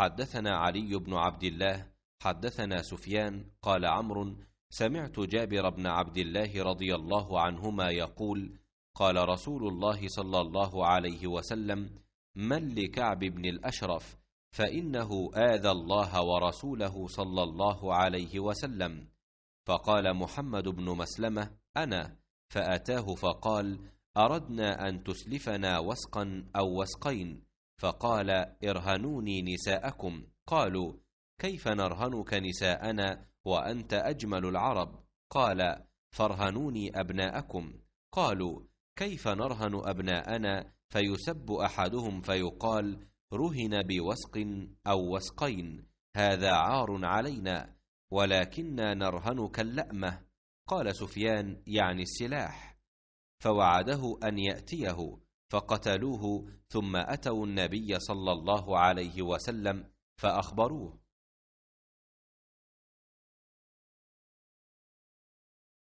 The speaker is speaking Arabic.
حدثنا علي بن عبد الله حدثنا سفيان قال عمرو سمعت جابر بن عبد الله رضي الله عنهما يقول قال رسول الله صلى الله عليه وسلم من لكعب بن الاشرف فانه اذى الله ورسوله صلى الله عليه وسلم فقال محمد بن مسلمه انا فاتاه فقال اردنا ان تسلفنا وسقا او وسقين فقال ارهنوني نساءكم قالوا كيف نرهنك نساءنا وأنت أجمل العرب قال فارهنوني أبناءكم قالوا كيف نرهن أبناءنا فيسب أحدهم فيقال رهن بوسق أو وسقين هذا عار علينا ولكنا نرهنك اللأمة قال سفيان يعني السلاح فوعده أن يأتيه فقتلوه ثم اتوا النبي صلى الله عليه وسلم فاخبروه